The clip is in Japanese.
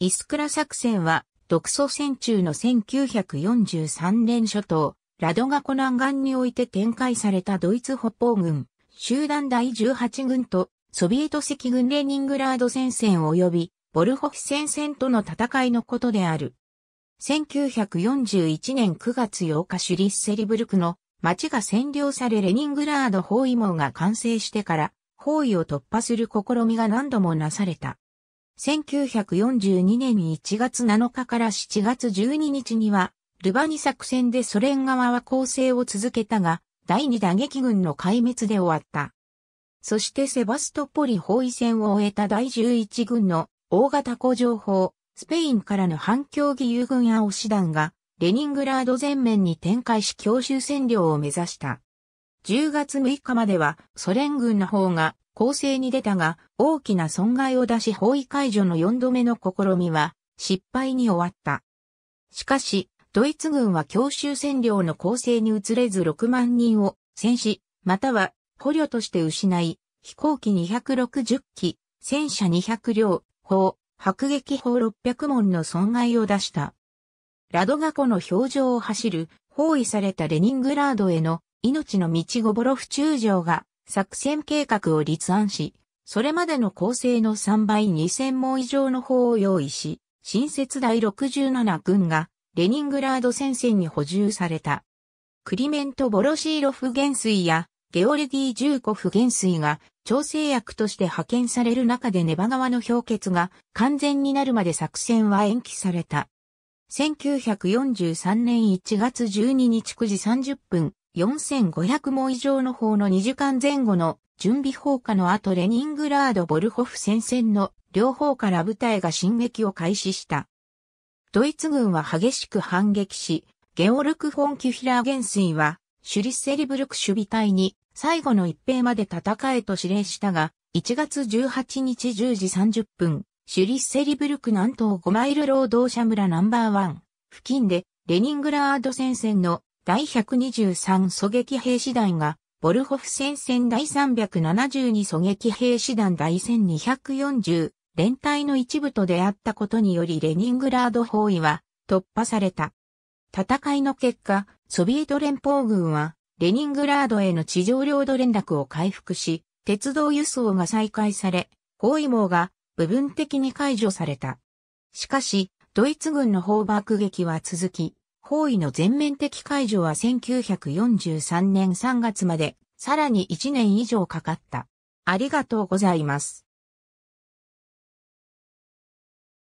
イスクラ作戦は、独ソ戦中の1943年初頭、ラドガ湖南岸において展開されたドイツ北方軍、集団第18軍と、ソビエト赤軍レニングラード戦線及び、ボルホフ戦線との戦いのことである。1941年9月8日シュリッセリブルクの町が占領されレニングラード包囲網が完成してから、包囲を突破する試みが何度もなされた。1942年1月7日から7月12日には、ルバニ作戦でソ連側は攻勢を続けたが、第二打撃軍の壊滅で終わった。そしてセバストポリ包囲戦を終えた第11軍の大型工場砲、スペインからの反響義勇軍や師団が、レニングラード全面に展開し強襲占領を目指した。10月6日まではソ連軍の方が攻勢に出たが、大きな損害を出し包囲解除の4度目の試みは、失敗に終わった。しかし、ドイツ軍は強襲占領の攻勢に移れず6万人を戦死、または捕虜として失い、飛行機260機、戦車200両、砲、迫撃砲600門の損害を出した。ラドガ湖の表情を走る、包囲されたレニングラードへの命の道ゴボロフ中将が作戦計画を立案し、それまでの構成の3倍2000門以上の砲を用意し、新設第67軍がレニングラード戦線に補充された。クリメント・ボロシーロフ元帥やゲオルディ・ジューコフ元帥が調整役として派遣される中でネバ川の氷結が完全になるまで作戦は延期された。1943年1月12日9時30分、4500も以上の方の2時間前後の準備放火の後レニングラード・ボルホフ戦線の両方から部隊が進撃を開始した。ドイツ軍は激しく反撃し、ゲオルク・フォン・キュヒラー元帥は、シュリッセリブルク守備隊に最後の一兵まで戦えと指令したが、1月18日10時30分、シュリッセリブルク南東5マイル労働者村ナンバーワン付近でレニングラード戦線の第123狙撃兵士団が、ボルホフ戦線第372狙撃兵士団第1240連隊の一部と出会ったことによりレニングラード包囲は突破された。戦いの結果、ソビエト連邦軍はレニングラードへの地上領土連絡を回復し、鉄道輸送が再開され、包囲網が部分的に解除された。しかし、ドイツ軍の砲爆撃は続き、行為の全面的解除は1943年3月まで、さらに1年以上かかった。ありがとうございます。